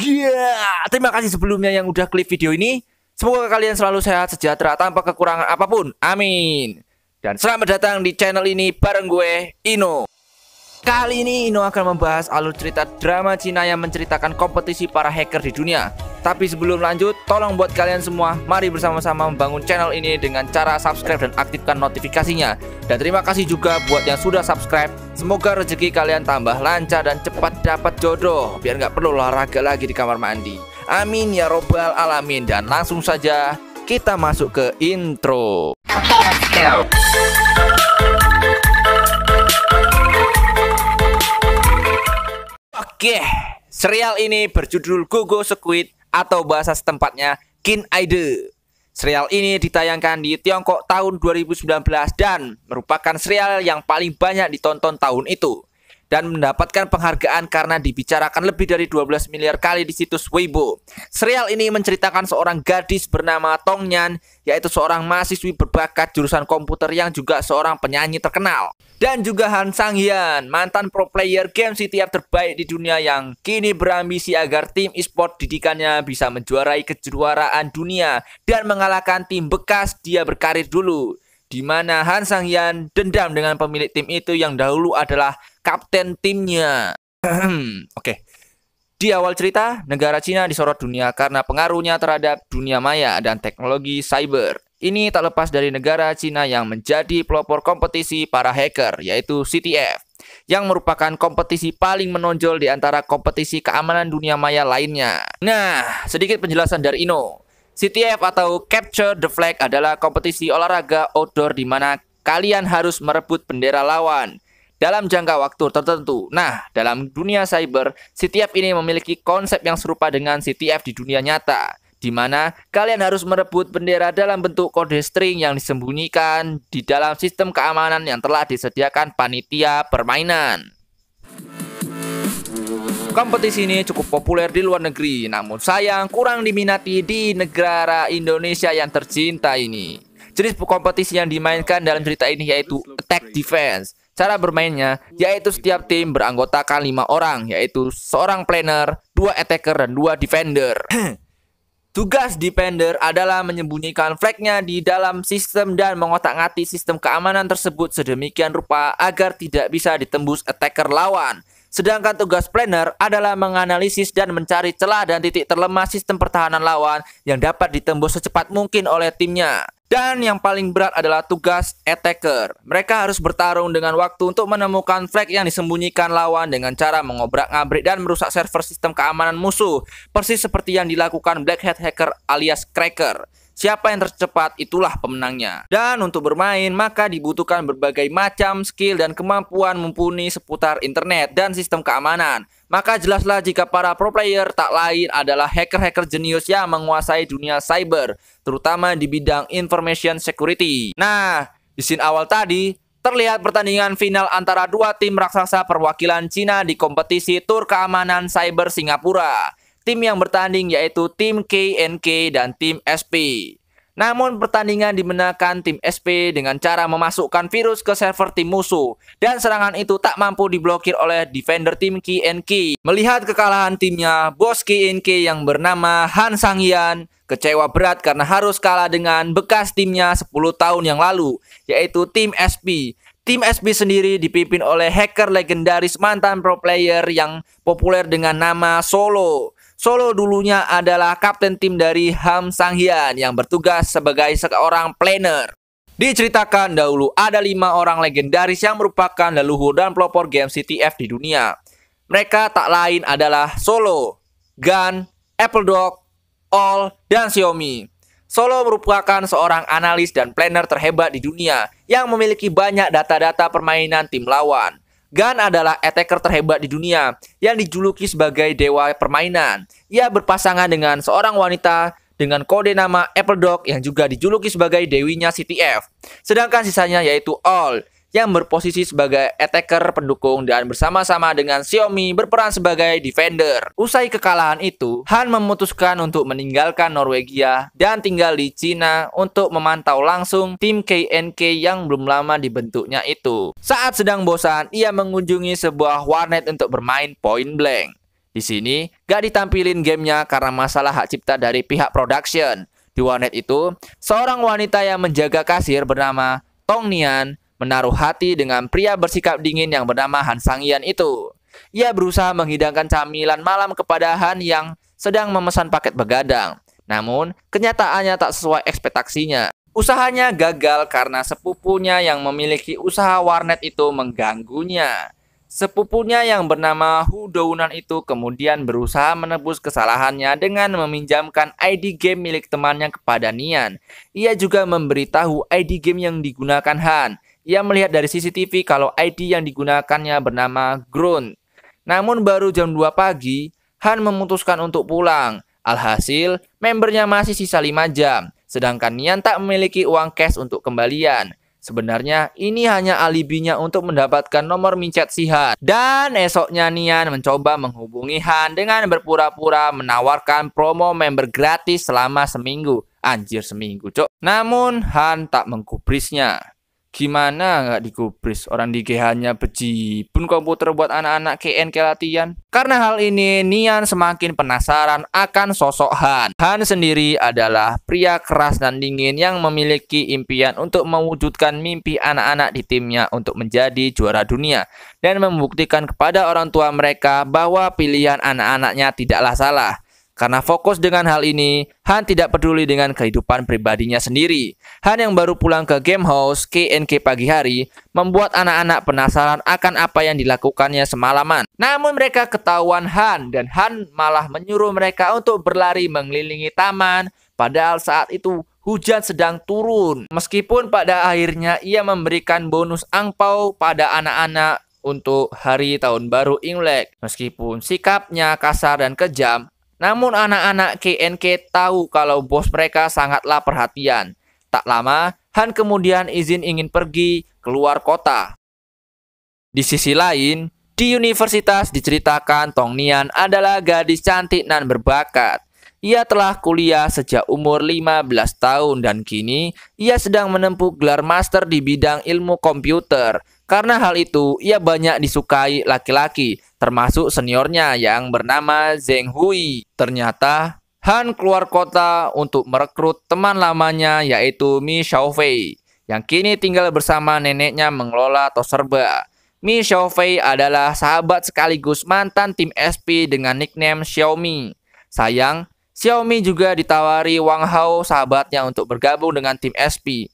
Yeah! Terima kasih sebelumnya yang udah klik video ini. Semoga kalian selalu sehat, sejahtera, tanpa kekurangan apapun. Amin. Dan selamat datang di channel ini bareng gue, Ino. Kali ini Ino akan membahas alur cerita drama Cina yang menceritakan kompetisi para hacker di dunia. Tapi sebelum lanjut, tolong buat kalian semua, mari bersama-sama membangun channel ini dengan cara subscribe dan aktifkan notifikasinya. Dan terima kasih juga buat yang sudah subscribe. Semoga rezeki kalian tambah lancar dan cepat dapat jodoh, biar nggak perlu olahraga lagi di kamar mandi. Amin ya robbal alamin dan langsung saja kita masuk ke intro. Let's go. Oke, serial ini berjudul Gogo Squid atau bahasa setempatnya Kin Aide. Serial ini ditayangkan di Tiongkok tahun 2019 dan merupakan serial yang paling banyak ditonton tahun itu dan mendapatkan penghargaan karena dibicarakan lebih dari 12 miliar kali di situs Weibo. Serial ini menceritakan seorang gadis bernama Tong Nyan, yaitu seorang mahasiswi berbakat jurusan komputer yang juga seorang penyanyi terkenal. Dan juga Han Sang Hyun, mantan pro player game CTF terbaik di dunia yang kini berambisi agar tim e-sport didikannya bisa menjuarai kejuaraan dunia dan mengalahkan tim bekas dia berkarir dulu di mana Han Sang Yan dendam dengan pemilik tim itu yang dahulu adalah kapten timnya. Hmm, oke. Di awal cerita, negara Cina disorot dunia karena pengaruhnya terhadap dunia maya dan teknologi cyber. Ini tak lepas dari negara Cina yang menjadi pelopor kompetisi para hacker, yaitu CTF, yang merupakan kompetisi paling menonjol di antara kompetisi keamanan dunia maya lainnya. Nah, sedikit penjelasan dari Ino. CTF atau Capture the Flag adalah kompetisi olahraga outdoor di mana kalian harus merebut bendera lawan dalam jangka waktu tertentu. Nah, dalam dunia cyber, CTF ini memiliki konsep yang serupa dengan CTF di dunia nyata, di mana kalian harus merebut bendera dalam bentuk kode string yang disembunyikan di dalam sistem keamanan yang telah disediakan panitia permainan. Kompetisi ini cukup populer di luar negeri, namun sayang kurang diminati di negara Indonesia yang tercinta ini. Jenis kompetisi yang dimainkan dalam cerita ini yaitu attack defense, Cara bermainnya yaitu setiap tim beranggotakan lima orang yaitu seorang planner, dua attacker dan dua defender. Tugas defender adalah menyembunyikan flagnya di dalam sistem dan mengotak-ngatik sistem keamanan tersebut sedemikian rupa agar tidak bisa ditembus attacker lawan. Sedangkan tugas planner adalah menganalisis dan mencari celah dan titik terlemah sistem pertahanan lawan yang dapat ditembus secepat mungkin oleh timnya. Dan yang paling berat adalah tugas attacker. Mereka harus bertarung dengan waktu untuk menemukan flag yang disembunyikan lawan dengan cara mengobrak-ngabrik dan merusak server sistem keamanan musuh, persis seperti yang dilakukan Black Hat Hacker alias Cracker. Siapa yang tercepat itulah pemenangnya. Dan untuk bermain maka dibutuhkan berbagai macam skill dan kemampuan mumpuni seputar internet dan sistem keamanan. Maka jelaslah jika para pro player tak lain adalah hacker-hacker jenius yang menguasai dunia cyber, terutama di bidang information security. Nah, di scene awal tadi Terlihat pertandingan final antara dua tim raksasa perwakilan Cina di kompetisi Tur Keamanan Cyber Singapura tim yang bertanding yaitu tim KNK dan tim SP. Namun pertandingan dimenangkan tim SP dengan cara memasukkan virus ke server tim musuh dan serangan itu tak mampu diblokir oleh defender tim KNK. Melihat kekalahan timnya, bos KNK yang bernama Han Sangyan kecewa berat karena harus kalah dengan bekas timnya 10 tahun yang lalu yaitu tim SP. Tim SP sendiri dipimpin oleh hacker legendaris mantan pro player yang populer dengan nama Solo. Solo dulunya adalah kapten tim dari Ham Sanghyang yang bertugas sebagai seorang planner. Diceritakan dahulu ada lima orang legendaris yang merupakan leluhur dan pelopor game CTF di dunia. Mereka tak lain adalah Solo, Gun, Dog, All, dan Xiaomi. Solo merupakan seorang analis dan planner terhebat di dunia yang memiliki banyak data-data permainan tim lawan. Gan adalah attacker terhebat di dunia yang dijuluki sebagai dewa permainan. Ia berpasangan dengan seorang wanita dengan kode nama Apple Dog yang juga dijuluki sebagai dewinya CTF. Sedangkan sisanya yaitu All yang berposisi sebagai attacker pendukung dan bersama-sama dengan Xiaomi berperan sebagai defender. Usai kekalahan itu, Han memutuskan untuk meninggalkan Norwegia dan tinggal di Cina untuk memantau langsung tim KNK yang belum lama dibentuknya itu. Saat sedang bosan, ia mengunjungi sebuah warnet untuk bermain point blank. Di sini, gak ditampilin gamenya karena masalah hak cipta dari pihak production. Di warnet itu, seorang wanita yang menjaga kasir bernama Tong Nian menaruh hati dengan pria bersikap dingin yang bernama Han Sangyan itu. Ia berusaha menghidangkan camilan malam kepada Han yang sedang memesan paket begadang. Namun, kenyataannya tak sesuai ekspektasinya. Usahanya gagal karena sepupunya yang memiliki usaha warnet itu mengganggunya. Sepupunya yang bernama Hu Dounan itu kemudian berusaha menebus kesalahannya dengan meminjamkan ID game milik temannya kepada Nian. Ia juga memberitahu ID game yang digunakan Han. Ia melihat dari CCTV kalau ID yang digunakannya bernama Grun. Namun baru jam 2 pagi, Han memutuskan untuk pulang. Alhasil, membernya masih sisa 5 jam, sedangkan Nian tak memiliki uang cash untuk kembalian. Sebenarnya ini hanya alibinya untuk mendapatkan nomor micet si Han. Dan esoknya Nian mencoba menghubungi Han dengan berpura-pura menawarkan promo member gratis selama seminggu. Anjir seminggu cok. Namun Han tak mengkubrisnya. Gimana nggak dikubris orang di GH-nya beji pun komputer buat anak-anak KN ke latihan? Karena hal ini, Nian semakin penasaran akan sosok Han. Han sendiri adalah pria keras dan dingin yang memiliki impian untuk mewujudkan mimpi anak-anak di timnya untuk menjadi juara dunia dan membuktikan kepada orang tua mereka bahwa pilihan anak-anaknya tidaklah salah. Karena fokus dengan hal ini, Han tidak peduli dengan kehidupan pribadinya sendiri. Han yang baru pulang ke game house KNK pagi hari membuat anak-anak penasaran akan apa yang dilakukannya semalaman. Namun mereka ketahuan Han dan Han malah menyuruh mereka untuk berlari mengelilingi taman padahal saat itu hujan sedang turun. Meskipun pada akhirnya ia memberikan bonus angpau pada anak-anak untuk hari tahun baru Imlek. Meskipun sikapnya kasar dan kejam, namun anak-anak KNK tahu kalau bos mereka sangatlah perhatian. Tak lama, Han kemudian izin ingin pergi keluar kota. Di sisi lain, di universitas diceritakan Tong Nian adalah gadis cantik dan berbakat. Ia telah kuliah sejak umur 15 tahun dan kini ia sedang menempuh gelar master di bidang ilmu komputer. Karena hal itu, ia banyak disukai laki-laki termasuk seniornya yang bernama Zheng Hui. Ternyata Han keluar kota untuk merekrut teman lamanya yaitu Mi Xiaofei yang kini tinggal bersama neneknya mengelola toserba. Mi Xiaofei adalah sahabat sekaligus mantan tim SP dengan nickname Xiaomi. Sayang, Xiaomi juga ditawari Wang Hao sahabatnya untuk bergabung dengan tim SP.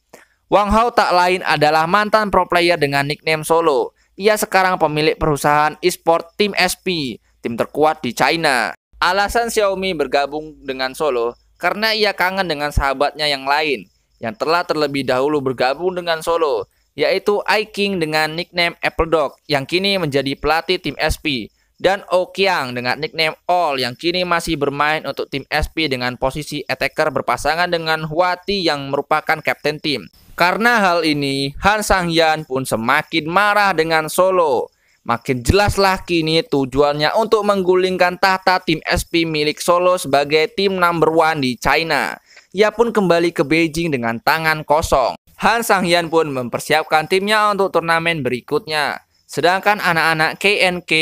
Wang Hao tak lain adalah mantan pro player dengan nickname Solo ia sekarang pemilik perusahaan e-sport tim SP, tim terkuat di China. Alasan Xiaomi bergabung dengan Solo karena ia kangen dengan sahabatnya yang lain yang telah terlebih dahulu bergabung dengan Solo, yaitu iKing dengan nickname Apple Dog yang kini menjadi pelatih tim SP dan Okyang dengan nickname All yang kini masih bermain untuk tim SP dengan posisi attacker berpasangan dengan Huati yang merupakan kapten tim. Karena hal ini, Han Sangyan pun semakin marah dengan Solo. Makin jelaslah kini tujuannya untuk menggulingkan tahta tim SP milik Solo sebagai tim number one di China. Ia pun kembali ke Beijing dengan tangan kosong. Han Sangyan pun mempersiapkan timnya untuk turnamen berikutnya. Sedangkan anak-anak KNK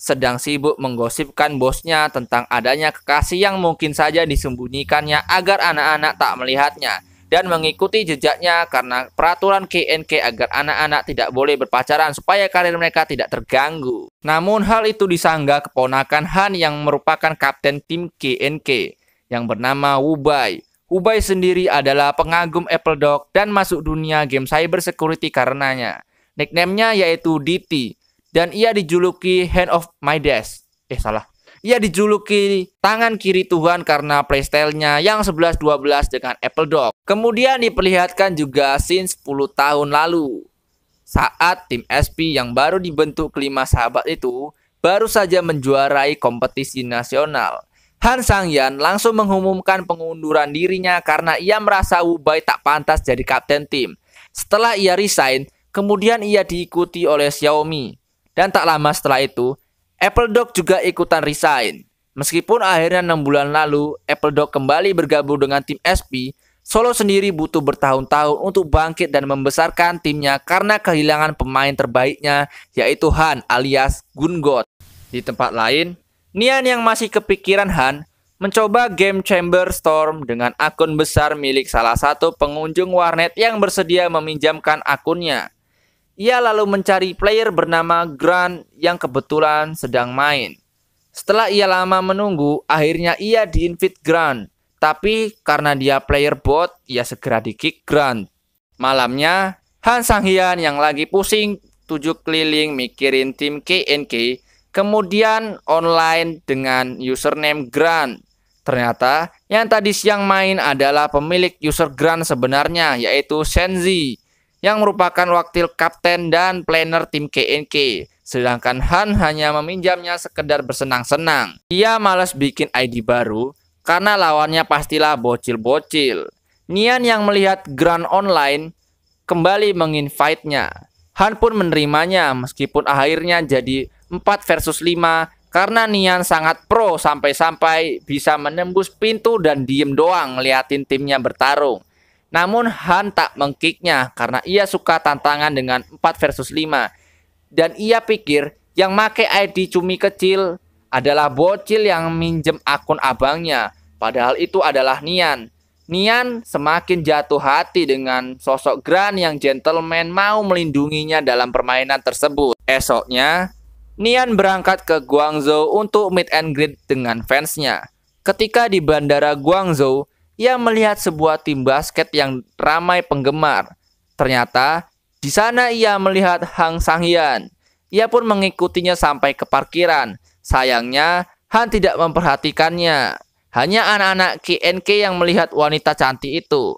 sedang sibuk menggosipkan bosnya tentang adanya kekasih yang mungkin saja disembunyikannya agar anak-anak tak melihatnya dan mengikuti jejaknya karena peraturan KNK agar anak-anak tidak boleh berpacaran supaya karir mereka tidak terganggu. Namun hal itu disanggah keponakan Han yang merupakan kapten tim KNK yang bernama Wubai. Ubay sendiri adalah pengagum Apple Dog dan masuk dunia game cyber security karenanya. Nicknamenya yaitu DT dan ia dijuluki Hand of Midas. Eh salah. Ia dijuluki tangan kiri Tuhan karena playstyle-nya yang 11-12 dengan Apple Dock. Kemudian diperlihatkan juga scene 10 tahun lalu. Saat tim SP yang baru dibentuk kelima sahabat itu baru saja menjuarai kompetisi nasional. Han sang Sangyan langsung mengumumkan pengunduran dirinya karena ia merasa Wu Bai tak pantas jadi kapten tim. Setelah ia resign, kemudian ia diikuti oleh Xiaomi. Dan tak lama setelah itu, Apple Appledoc juga ikutan resign. Meskipun akhirnya 6 bulan lalu Apple Appledoc kembali bergabung dengan tim SP, Solo sendiri butuh bertahun-tahun untuk bangkit dan membesarkan timnya karena kehilangan pemain terbaiknya yaitu Han alias Gun God. Di tempat lain, Nian yang masih kepikiran Han mencoba game Chamber Storm dengan akun besar milik salah satu pengunjung warnet yang bersedia meminjamkan akunnya. Ia lalu mencari player bernama Grant yang kebetulan sedang main. Setelah ia lama menunggu, akhirnya ia diinvite Grant. Tapi karena dia player bot, ia segera dikick Grant. Malamnya, Han Sang Sanghyun yang lagi pusing tujuh keliling mikirin tim KNK, kemudian online dengan username Grant. Ternyata yang tadi siang main adalah pemilik user Grant sebenarnya yaitu Shenzi yang merupakan wakil kapten dan planner tim KNK. Sedangkan Han hanya meminjamnya sekedar bersenang-senang. Ia malas bikin ID baru karena lawannya pastilah bocil-bocil. Nian yang melihat Grand Online kembali menginvite-nya. Han pun menerimanya meskipun akhirnya jadi 4 versus 5 karena Nian sangat pro sampai-sampai bisa menembus pintu dan diem doang ngeliatin timnya bertarung. Namun Han tak mengkicknya karena ia suka tantangan dengan 4 versus 5. Dan ia pikir yang make ID cumi kecil adalah bocil yang minjem akun abangnya. Padahal itu adalah Nian. Nian semakin jatuh hati dengan sosok Gran yang gentleman mau melindunginya dalam permainan tersebut. Esoknya, Nian berangkat ke Guangzhou untuk meet and greet dengan fansnya. Ketika di bandara Guangzhou, ia melihat sebuah tim basket yang ramai penggemar. Ternyata di sana ia melihat Hang Sang Sangyan. Ia pun mengikutinya sampai ke parkiran. Sayangnya, Han tidak memperhatikannya. Hanya anak-anak KNK yang melihat wanita cantik itu.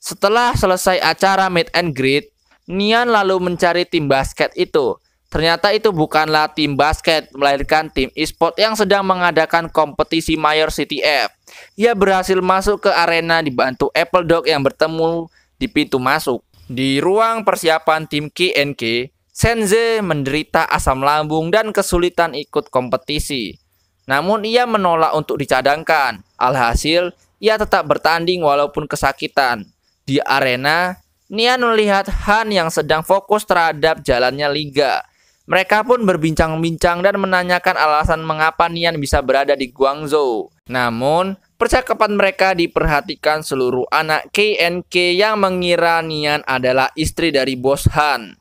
Setelah selesai acara meet and greet, Nian lalu mencari tim basket itu. Ternyata itu bukanlah tim basket, melainkan tim e-sport yang sedang mengadakan kompetisi Mayor City F. Ia berhasil masuk ke arena dibantu Apple Dog yang bertemu di pintu masuk. Di ruang persiapan tim KNK, Senze menderita asam lambung dan kesulitan ikut kompetisi. Namun ia menolak untuk dicadangkan. Alhasil, ia tetap bertanding walaupun kesakitan. Di arena, Nian melihat Han yang sedang fokus terhadap jalannya liga mereka pun berbincang-bincang dan menanyakan alasan mengapa Nian bisa berada di Guangzhou. Namun, percakapan mereka diperhatikan seluruh anak KNK yang mengira Nian adalah istri dari Bos Han.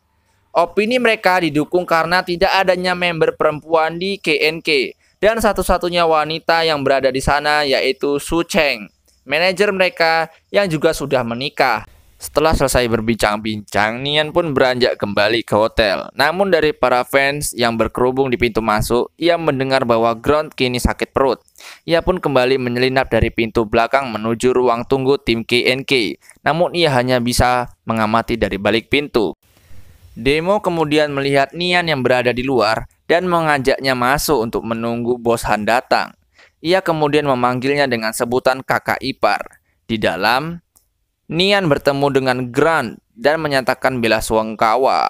Opini mereka didukung karena tidak adanya member perempuan di KNK dan satu-satunya wanita yang berada di sana yaitu Su Cheng, manajer mereka yang juga sudah menikah. Setelah selesai berbincang-bincang, Nian pun beranjak kembali ke hotel. Namun dari para fans yang berkerubung di pintu masuk, ia mendengar bahwa Ground kini sakit perut. Ia pun kembali menyelinap dari pintu belakang menuju ruang tunggu tim KNK. Namun ia hanya bisa mengamati dari balik pintu. Demo kemudian melihat Nian yang berada di luar dan mengajaknya masuk untuk menunggu bos Han datang. Ia kemudian memanggilnya dengan sebutan kakak ipar. Di dalam, Nian bertemu dengan Grant dan menyatakan bela sungkawa.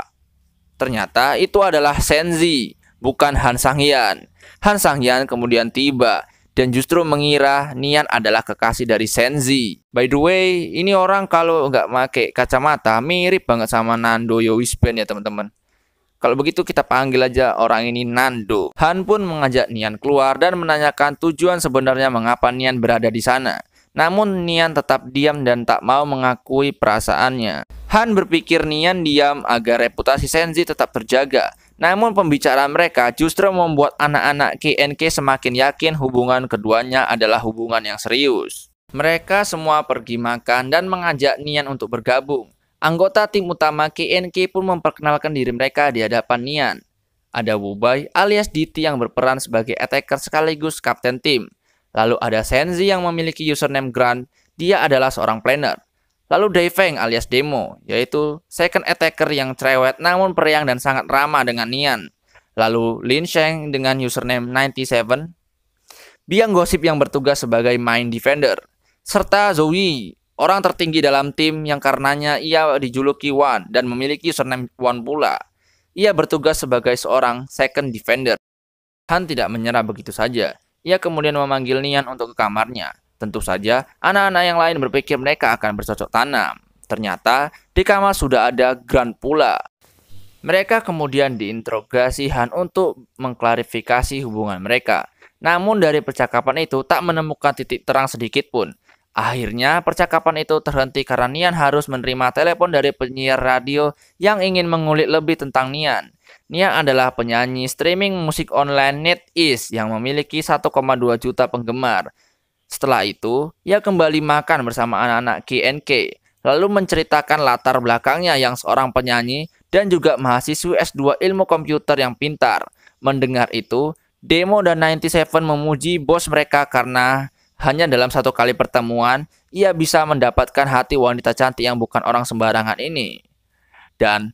Ternyata itu adalah Senzi, bukan Han Sangyan. Han Sangyan kemudian tiba dan justru mengira Nian adalah kekasih dari Senzi. By the way, ini orang kalau nggak pakai kacamata mirip banget sama Nando Yowisben ya teman-teman. Kalau begitu kita panggil aja orang ini Nando. Han pun mengajak Nian keluar dan menanyakan tujuan sebenarnya mengapa Nian berada di sana. Namun Nian tetap diam dan tak mau mengakui perasaannya. Han berpikir Nian diam agar reputasi Senzi tetap terjaga. Namun pembicaraan mereka justru membuat anak-anak KNK semakin yakin hubungan keduanya adalah hubungan yang serius. Mereka semua pergi makan dan mengajak Nian untuk bergabung. Anggota tim utama KNK pun memperkenalkan diri mereka di hadapan Nian. Ada Wubai alias Diti yang berperan sebagai attacker sekaligus kapten tim. Lalu ada Senzi yang memiliki username Grant, dia adalah seorang planner. Lalu Feng alias Demo, yaitu second attacker yang cerewet namun periang dan sangat ramah dengan Nian. Lalu Lin Sheng dengan username 97, biang gosip yang bertugas sebagai main defender. Serta Zoe, orang tertinggi dalam tim yang karenanya ia dijuluki Wan dan memiliki username Wan pula. Ia bertugas sebagai seorang second defender. Han tidak menyerah begitu saja. Ia kemudian memanggil Nian untuk ke kamarnya. Tentu saja, anak-anak yang lain berpikir mereka akan bercocok tanam. Ternyata, di kamar sudah ada Grand pula. Mereka kemudian diinterogasi Han untuk mengklarifikasi hubungan mereka. Namun dari percakapan itu tak menemukan titik terang sedikit pun. Akhirnya percakapan itu terhenti karena Nian harus menerima telepon dari penyiar radio yang ingin mengulik lebih tentang Nian. Nia adalah penyanyi streaming musik online NetEase yang memiliki 1,2 juta penggemar. Setelah itu, ia kembali makan bersama anak-anak KNK, lalu menceritakan latar belakangnya yang seorang penyanyi dan juga mahasiswa S2 ilmu komputer yang pintar. Mendengar itu, Demo dan 97 memuji bos mereka karena hanya dalam satu kali pertemuan, ia bisa mendapatkan hati wanita cantik yang bukan orang sembarangan ini. Dan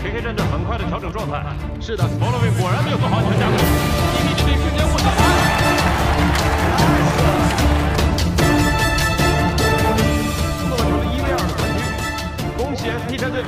K K 战队很快的调整状态，是的，Follow Me 果然没有做好安全加固，T T 战队瞬间卧倒，恭喜 T T 战队。